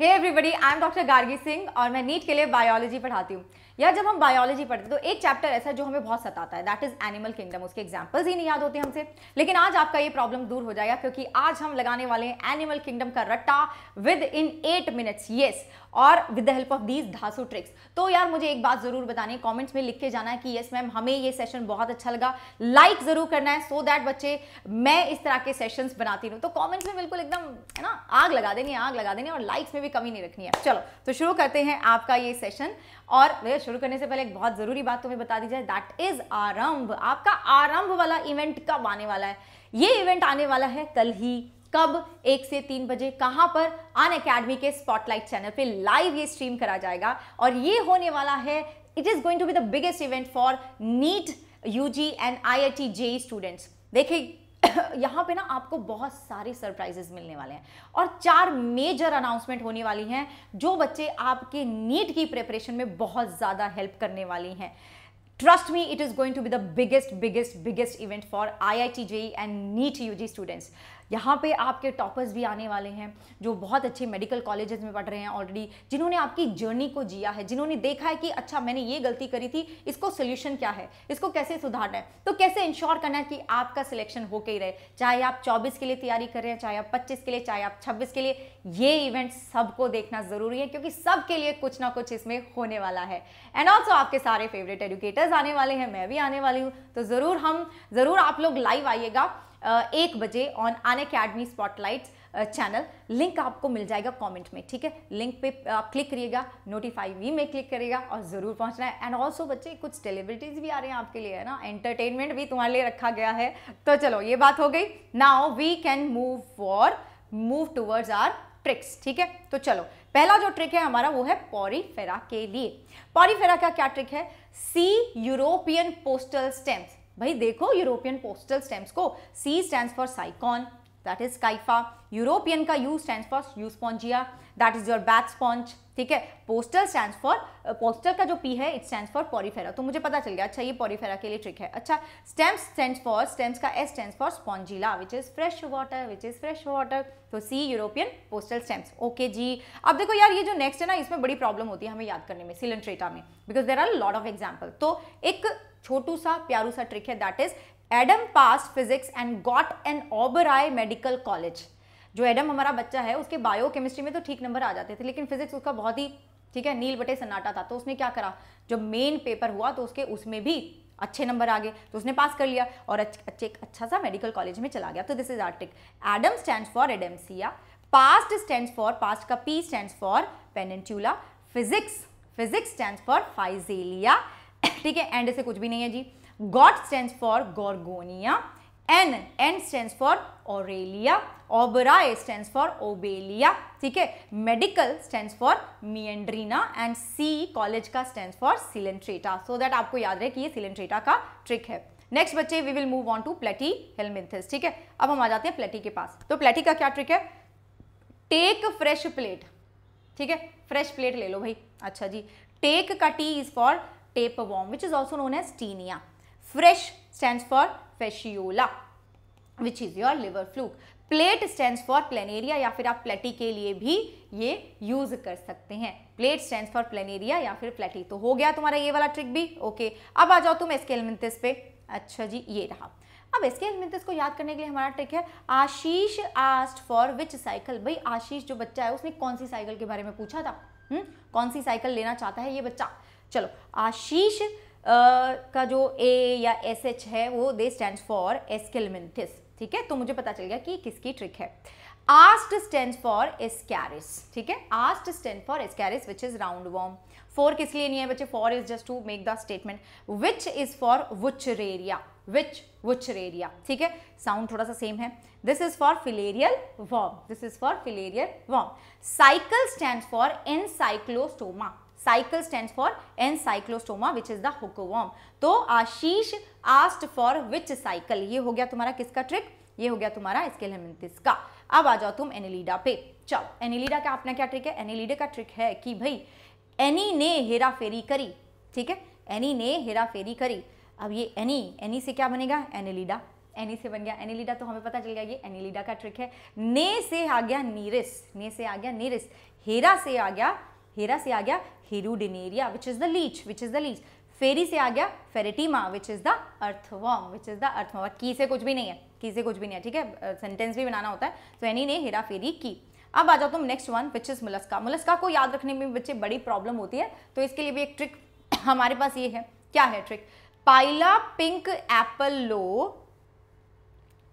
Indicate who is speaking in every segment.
Speaker 1: Hey everybody I am doctor Gargi Singh और मैं NEET के लिए बायोलॉजी पढ़ाती हूँ या जब हम बायोलॉजी पढ़ते हैं तो एक चैप्टर ऐसा है जो हमें बहुत सताता है दैट इज एनिमल किंगडम उसके एग्जाम्पल्स ही नहीं याद होते हमसे लेकिन आज आपका ये प्रॉब्लम दूर हो जाएगा क्योंकि आज हम लगाने वाले हैं एनिमल किंगडम का रट्टा within eight minutes yes और with the help of these धासु ट्रिक्स तो यार मुझे एक बात ज़रूर बतानी कॉमेंट्स में लिख के जाना है कि यस मैम हमें ये सेशन बहुत अच्छा लगा लाइक like ज़रूर करना है सो so दैट बच्चे मैं इस तरह के सेशंस बनाती रहूँ तो कॉमेंट्स में बिल्कुल एकदम है ना आग लगा देनी है आग लगा देनी है और लाइक्स में भी कमी नहीं रखनी है चलो तो शुरू करते हैं आपका ये सेशन और भैया शुरू करने से पहले एक बहुत ज़रूरी बात तुम्हें बता दी जाए दैट इज़ आरंभ आपका आरंभ वाला इवेंट कब आने वाला है ये इवेंट आने वाला है कल ही कब एक से तीन बजे कहां पर अन अकेडमी के स्पॉटलाइट चैनल पे लाइव ये स्ट्रीम करा जाएगा और ये होने वाला है it is going to be the biggest event for NEET U G and I I T J students देखिए यहां पे ना आपको बहुत सारे सरप्राइजेस मिलने वाले हैं और चार मेजर अनाउंसमेंट होने वाली हैं जो बच्चे आपके नीट की प्रिपरेशन में बहुत ज़्यादा हेल्प करने वाली हैं going to be the biggest biggest biggest event for I I T J and NEET U G students यहाँ पे आपके टॉपर्स भी आने वाले हैं जो बहुत अच्छे मेडिकल कॉलेजेस में पढ़ रहे हैं ऑलरेडी जिन्होंने आपकी जर्नी को जिया है जिन्होंने देखा है कि अच्छा मैंने ये गलती करी थी इसको सोल्यूशन क्या है इसको कैसे सुधारना है तो कैसे इंश्योर करना है कि आपका सिलेक्शन के ही रहे चाहे आप चौबीस के लिए तैयारी कर रहे हैं चाहे आप पच्चीस के लिए चाहे आप छब्बीस के लिए ये इवेंट सबको देखना ज़रूरी है क्योंकि सबके लिए कुछ ना कुछ इसमें होने वाला है एंड ऑल्सो आपके सारे फेवरेट एडुकेटर्स आने वाले हैं मैं भी आने वाली हूँ तो ज़रूर हम ज़रूर आप लोग लाइव आइएगा एक बजे on Unacademy spotlight channel link आपको मिल जाएगा कमेंट में ठीक है लिंक पे आप क्लिक करिएगा नोटिफाई वी में क्लिक करिएगा और ज़रूर पहुंचना है एंड ऑल्सो बच्चे कुछ सेलिब्रिटीज़ भी आ रहे हैं आपके लिए है ना एंटरटेनमेंट भी तुम्हारे लिए रखा गया है तो चलो ये बात हो गई now we can move for move towards our tricks ठीक है तो चलो पहला जो ट्रिक है हमारा वो है पॉरीफेरा के लिए पॉरीफेरा का क्या ट्रिक है सी यूरोपियन पोस्टल स्टेम्प्स भाई देखो यूरोपियन पोस्टल स्टैम्प्स को C stand for Sycon that is Scypha European का U stand for Euspongia that is your bath sponge ठीक है पोस्टल स्टैंड फॉर पोस्टल का जो पी है इट स्टैंड फॉर पॉरीफेरा तो मुझे पता चल गया अच्छा ये पॉरीफेरा के लिए ट्रिक है अच्छा स्टेम्स स्टैंड फॉर स्टेम्स का S stand for Spongilla which is fresh water which is fresh water तो see European postal stamps okay जी अब देखो यार ये जो नेक्स्ट है ना इसमें बड़ी प्रॉब्लम होती है हमें याद करने में सिलेंट्रेटा में because there are lot of example तो एक छोटू सा प्यारू सा ट्रिक है that is Adam pass physics and got an Oberoi medical college जो एडम हमारा बच्चा है उसके बायो केमिस्ट्री में तो ठीक नंबर आ जाते थे लेकिन फिजिक्स उसका बहुत ही ठीक है नील बटे सन्नाटा था तो उसने क्या करा जो मेन पेपर हुआ तो उसके उसमें भी अच्छे नंबर आ गए तो उसने पास कर लिया और अच्छे एक अच्छा सा मेडिकल कॉलेज में चला गया तो this is our trick Adam stand for Adamsia pass stand for pass का P stand for Pennatula physics physics stand for Physalia ठीक है एंड से कुछ भी नहीं है G got stand for Gorgonia N N stand for Aurelia Oberoi stand for Obelia ठीक है medical stand for Meandrina and C college का stand for Coelenterata so that आपको याद रहे कि ये सिलेंट्रेटा का ट्रिक है नेक्स्ट बच्चे we will move on to Platyhelminthes ठीक है अब हम आ जाते हैं प्लेटी के पास तो प्लेटी का क्या ट्रिक है टेक फ्रेश प्लेट ठीक है फ्रेश प्लेट ले लो भाई अच्छा जी टेक का T is for tapeworm which is also known as tinea. Fresh stands for fasciola which is your liver fluke. Plate stand for Planaria या फिर आप प्लेटी के लिए भी ये यूज कर सकते हैं प्लेट स्टैंड फॉर प्लेनेरिया या फिर प्लेटी तो हो गया तुम्हारा ये वाला ट्रिक भी ओके okay. अब आ जाओ तुम एस्केलमिंथिस पे अच्छा जी ये रहा अब इसके एलिमेंट्स को याद करने के लिए हमारा ट्रिक है Ashish asked for which cycle भाई आशीष जो बच्चा है उसने कौन सी साइकिल के बारे में पूछा था हुँ? हम्म? कौन सी साइकिल लेना चाहता है ये बच्चा चलो आशीष का जो ए या एस एच है वो दे स्टैंड फॉर एस्केलमेंटिस ठीक है तो मुझे पता चल गया कि किसकी ट्रिक है आस्ट स्टैंड फॉर एस्कैरिस ठीक है asked stand for Ascaris which is round worm for किस लिए नहीं है बच्चे for is just to make the statement which is for Wuchereria which Wuchereria ठीक है साउंड थोड़ा सा सेम है this is for filarial worm this is for filarial worm cycle stand for Ancylostoma cycle stand for Ancylostoma which is the hook worm तो Ashish asked for which cycle ये हो गया तुम्हारा किसका ट्रिक ये हो गया तुम्हारा स्केलमेंथिस का अब आ जाओ तुम एनिलीडा पे चलो एनिलीडा का अपना क्या ट्रिक है एनिलीडा का ट्रिक है कि भाई एनी ने हेरा फेरी करी ठीक है एनी ने हेरा फेरी करी अब ये एनी एनी से क्या बनेगा एनिलीडा एनी से बन गया एनिलीडा तो हमें पता चल गया ये एनिलीडा का ट्रिक है ने से आ गया नीरिस ने से आ गया नीरिस हेरा से आ गया हेरा से आ गया Hirudinaria which is the leech which is the leech fairy से आ गया Pheretima which is the earthworm which is the earthworm की से कुछ भी नहीं है की से कुछ भी नहीं है ठीक है सेंटेंस भी बनाना होता है तो एनी ने हेरा फेरी की अब आ जाओ तुम next one which is Mollusca Mollusca को याद रखने में बच्चे बड़ी प्रॉब्लम होती है तो इसके लिए भी एक ट्रिक हमारे पास ये है क्या है ट्रिक पाइला पिंक एप्पल लो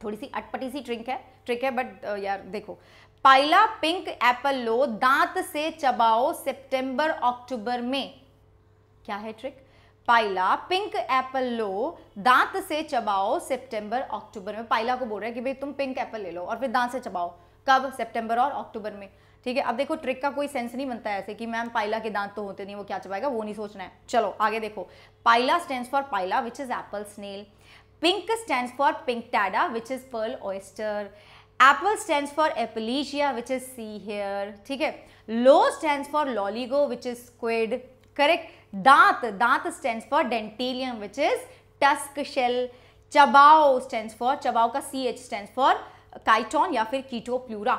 Speaker 1: थोड़ी सी अटपटी सी ट्रिक है ट्रिक है बट यार देखो पाइला पिंक एप्पल लो दांत से चबाओ सितंबर अक्टूबर में क्या है ट्रिक पाइला पिंक एप्पल लो दांत से चबाओ सितंबर अक्टूबर में पाइला को बोल रहा है कि भाई तुम पिंक एप्पल ले लो और फिर दांत से चबाओ कब सितंबर और अक्टूबर में ठीक है अब देखो ट्रिक का कोई सेंस नहीं बनता है ऐसे कि मैम पाइला के दांत तो होते नहीं वो क्या चबाएगा वो नहीं सोचना है चलो आगे देखो Pila stand for Pila which is apple snail pink stand for Pinctada which is pearl oyster apple stand for Aplysia which is sea hare ठीक है लो stand for Loligo which is squid correct दांत दांत stand for Dentalium which is tusk shell चबाओ stand for चबाओ का C H stand for Chiton या फिर कीटो प्लूरा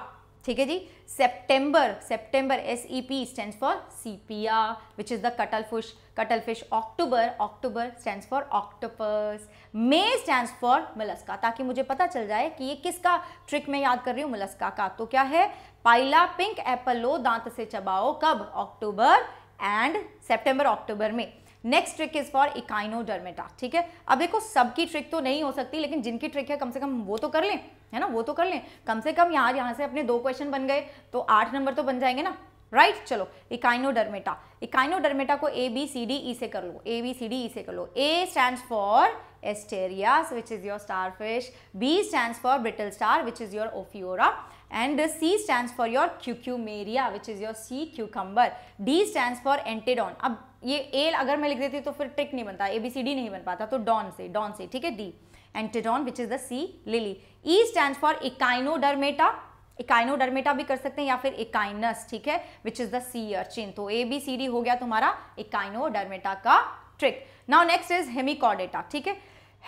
Speaker 1: ठीक है जी September September S E P stand for R which is the cuttle fish cuttle fish October October stand for Octopus मे stand for Mollusca ताकि मुझे पता चल जाए कि ये किसका ट्रिक मैं याद कर रही हूँ मुलस्का का तो क्या है पाइला पिंक एप्पल लो दांत से चबाओ कब ऑक्टूबर एंड सेप्टेंबर ऑक्टूबर में next trick is for Echinodermata ठीक है अब देखो सबकी ट्रिक तो नहीं हो सकती लेकिन जिनकी ट्रिक है कम से कम वो तो कर लें है ना वो तो कर लें कम से कम यार यहाँ से अपने दो क्वेश्चन बन गए तो आठ नंबर तो बन जाएंगे ना राइट right? चलो इकाइनोडर्मेटा इकाइनोडर्मेटा को A B C D E से कर लो A B C D E से कर लो A stand for Asterias which is your star fish B stand for brittle star which is your Ophiura and C stand for your Cucumaria which is your sea cucumber D stand for Antedon अब ये L अगर मैं लिख देती तो फिर trick नहीं बनता ए बी सी डी नहीं बन पाता तो डॉन से डॉन से ठीक है D Antedon which is the sea lily E stand for Echinodermata Echinodermata भी कर सकते हैं या फिर इकाइनस ठीक है which is the sea urchin तो ए बी सी डी हो गया तुम्हारा इकाइनोडर्मेटा का trick now next is Hemichordata ठीक है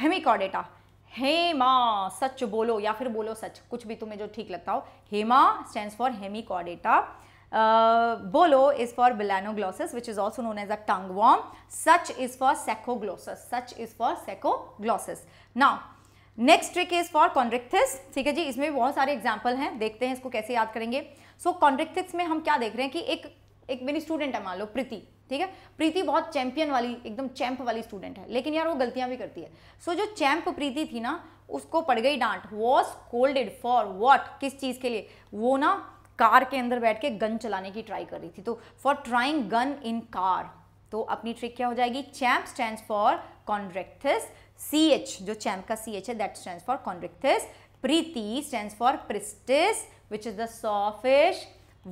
Speaker 1: हेमिकॉडेटा हेमा सच बोलो या फिर बोलो सच कुछ भी तुम्हें जो ठीक लगता हो Hema stand for Hemichordata Uh, bolo is for melanoglossus which is also known as a tongue worm. Such is for sacoglossus. Such is for sacoglossus. Now, next trick is for Chondrichthyes ठीक है जी इसमें भी बहुत सारे एग्जाम्पल हैं देखते हैं इसको कैसे याद करेंगे सो so, कॉन्ड्रिक्थिस में हम क्या देख रहे हैं कि एक एक मेरी स्टूडेंट है मान लो प्रीति ठीक है प्रीति बहुत चैंपियन वाली एकदम चैंप वाली स्टूडेंट है लेकिन यार वो गलतियां भी करती है सो so, जो चैंप प्रीति थी ना उसको पड़ गई डांट वॉज कोल्डेड फॉर वॉट किस चीज़ के लिए वो ना कार के अंदर बैठ के गन चलाने की ट्राई कर रही थी तो for trying gun in car तो अपनी ट्रिक क्या हो जाएगी champ stand for Chondrichthyes C H जो चैम्प का सी एच है that stand for Chondrichthyes Preeti stand for Pristis which is the sawfish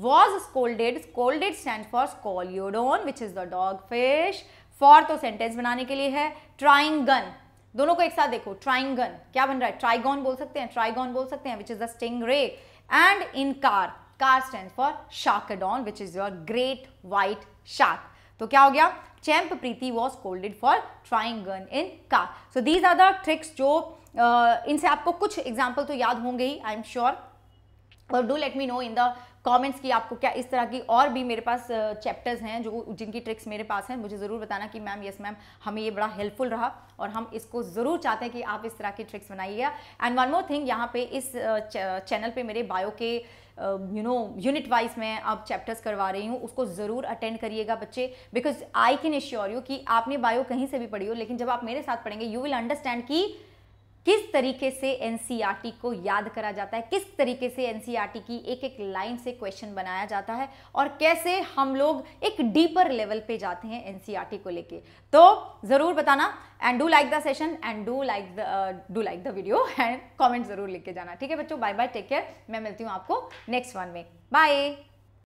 Speaker 1: was scolded scolded stand for Scoliodon which is the dog fish for तो sentence बनाने के लिए है trying gun दोनों को एक साथ देखो ट्राइंग गन क्या बन रहा है ट्राइगॉन बोल सकते हैं ट्राइगॉन बोल सकते हैं which is the sting ray and in car car stand for Carcharodon which is your great white shark तो क्या हो गया champ Preeti was scolded for trying gun in car so these are the tricks जो इनसे आपको कुछ example तो याद होंगे ही आई एम श्योर और do let me know in the comments की आपको क्या इस तरह की और भी मेरे पास चैप्टर्स हैं जो जिनकी ट्रिक्स मेरे पास हैं मुझे ज़रूर बताना कि मैम यस मैम हमें ये बड़ा हेल्पफुल रहा और हम इसको ज़रूर चाहते हैं कि आप इस तरह की ट्रिक्स बनाइएगा एंड वन मोर थिंग यहाँ पे इस चैनल पे मेरे बायो के यू नो यूनिट वाइज मैं अब चैप्टर्स करवा रही हूँ उसको ज़रूर अटेंड करिएगा बच्चे because I can assure you कि आपने बायो कहीं से भी पढ़ी हो लेकिन जब आप मेरे साथ पढ़ेंगे यू विल अंडरस्टैंड कि किस तरीके से एनसीईआरटी e को याद करा जाता है किस तरीके से एनसीईआरटी e की एक एक लाइन से क्वेश्चन बनाया जाता है और कैसे हम लोग एक डीपर लेवल पे जाते हैं एनसीईआरटी e को लेके तो ज़रूर बताना and do like the session and do like the do like the video and comment ज़रूर लिख के जाना ठीक है बच्चों बाय बाय टेक केयर मैं मिलती हूँ आपको नेक्स्ट वन में बाय